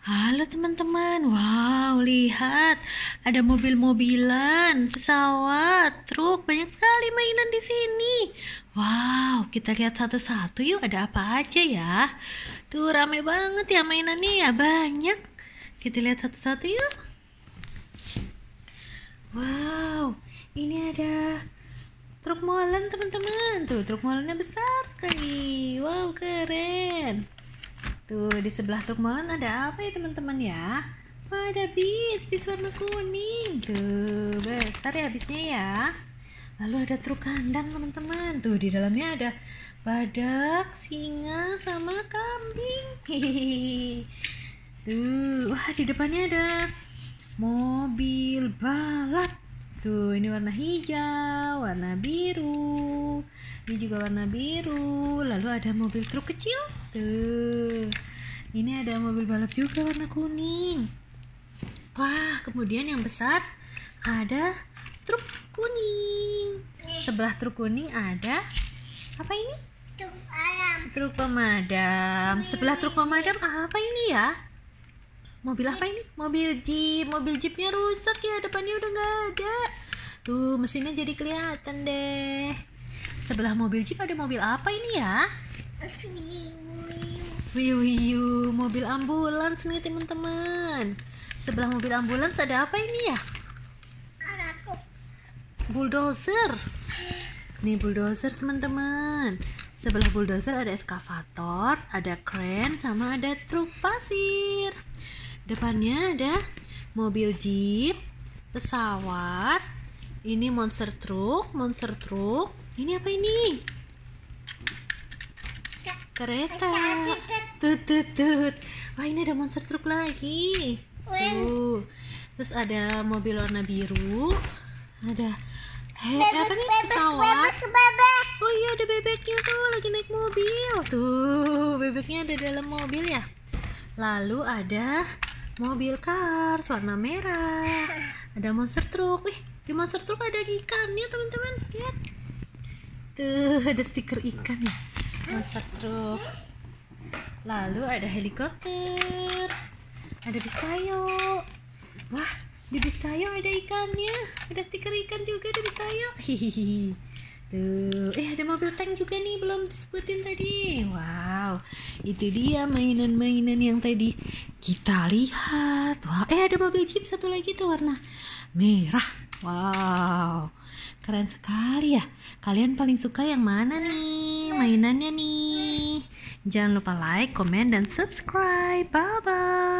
Halo teman-teman, wow lihat ada mobil-mobilan, pesawat, truk, banyak sekali mainan di sini. Wow, kita lihat satu-satu yuk ada apa aja ya. Tuh rame banget ya mainannya ya, banyak. Kita lihat satu-satu yuk. Wow, ini ada truk molen teman-teman. Tuh truk molennya besar sekali. Wow, keren. Tuh, di sebelah truk molen ada apa ya teman-teman ya? Wah, ada bis, bis warna kuning. Tuh, besar ya bisnya ya. Lalu ada truk kandang teman-teman. Tuh, di dalamnya ada badak, singa, sama kambing. Hihihi. Tuh, wah di depannya ada mobil balap. Tuh, ini warna hijau, warna biru ini juga warna biru lalu ada mobil truk kecil tuh ini ada mobil balap juga warna kuning wah kemudian yang besar ada truk kuning sebelah truk kuning ada apa ini truk pemadam. truk pemadam sebelah truk pemadam apa ini ya mobil apa ini mobil jeep mobil jeepnya rusak ya depannya udah nggak ada tuh mesinnya jadi kelihatan deh Sebelah mobil Jeep ada mobil apa ini ya? Wiu wiu, mobil ambulans nih teman-teman. Sebelah mobil ambulans ada apa ini ya? Bulldozer. Nih bulldozer teman-teman. Sebelah bulldozer ada eskavator, ada crane, sama ada truk pasir. Depannya ada mobil jeep, pesawat, ini monster truk monster truk ini apa ini? Kereta. Tut tut tut. Wah, ini ada monster truk lagi. Tuh. Terus ada mobil warna biru. Ada Hei, apa nih pesawat? Bebek, Oh iya ada bebeknya tuh lagi naik mobil. Tuh, bebeknya ada dalam mobil ya. Lalu ada mobil cars warna merah. Ada monster truk. Wih, di monster truk ada ikannya, teman-teman. Tuh ada stiker ikan ya. Masak truk. Lalu ada helikopter. Ada bis kayu. Wah, di bis kayu ada ikannya. Ada stiker ikan juga di bis kayu. Hihihi. Tuh, eh ada mobil tank juga nih belum disebutin tadi. Wow, itu dia mainan-mainan yang tadi kita lihat. Wah, eh ada mobil jeep satu lagi tuh warna merah. Wow, keren sekali ya. Kalian paling suka yang mana nih mainannya nih? Jangan lupa like, comment, dan subscribe. Bye-bye.